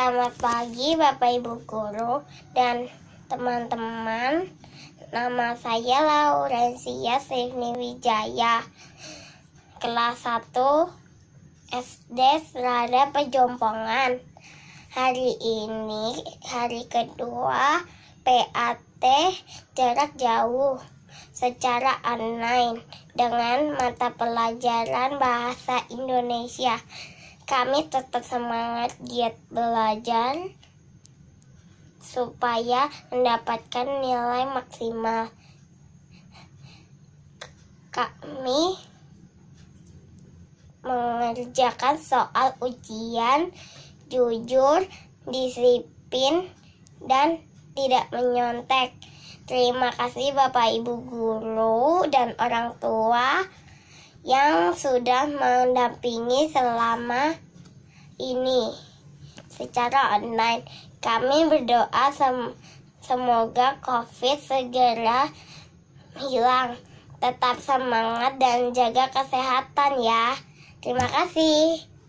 Selamat pagi Bapak Ibu guru dan teman-teman. Nama saya Laurencia Sivni Wijaya. Kelas 1 SD Serada Pejompongan. Hari ini hari kedua PAT jarak jauh secara online dengan mata pelajaran bahasa Indonesia kami tetap semangat giat belajar supaya mendapatkan nilai maksimal. Kami mengerjakan soal ujian jujur, disiplin, dan tidak menyontek. Terima kasih Bapak Ibu guru dan orang tua yang sudah mendampingi selama ini secara online. Kami berdoa sem semoga COVID segera hilang. Tetap semangat dan jaga kesehatan ya. Terima kasih.